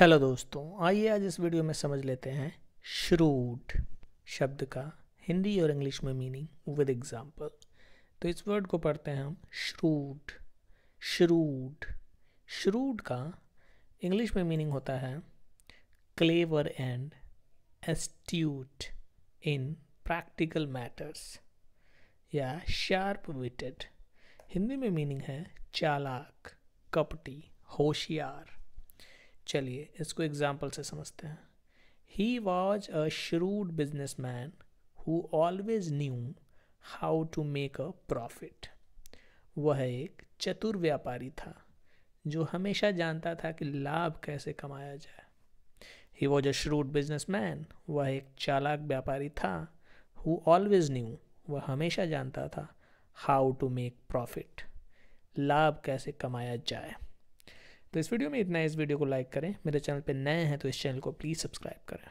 hello दोस्तों आइए आज इस वीडियो में समझ लेते हैं श्रूट शब्द का हिंदी और इंग्लिश में मीनिंग विद एग्जांपल तो इस वर्ड को पढ़ते हैं हम श्रूट श्रूड श्रूड का इंग्लिश में मीनिंग होता है clever and astute in practical matters या शार्प विटेड हिंदी में मीनिंग है चालाक कपटी होशियार चलिए इसको एग्जाम्पल से समझते हैं he was a shrewd business man who always knew how to make a profit वह एक चतुर व्यापारी था जो हमेशा जानता था कि लाभ कैसे कमाया जाए he was a shrewd business man वह एक चालाक व्यापारी था हु ऑलवेज न्यू वह हमेशा जानता था हाउ टू मेक प्रॉफिट लाभ कैसे कमाया जाए तो इस वीडियो में इतना इस वीडियो को लाइक करें मेरे चैनल पर नए हैं तो इस चैनल को प्लीज़ सब्सक्राइब करें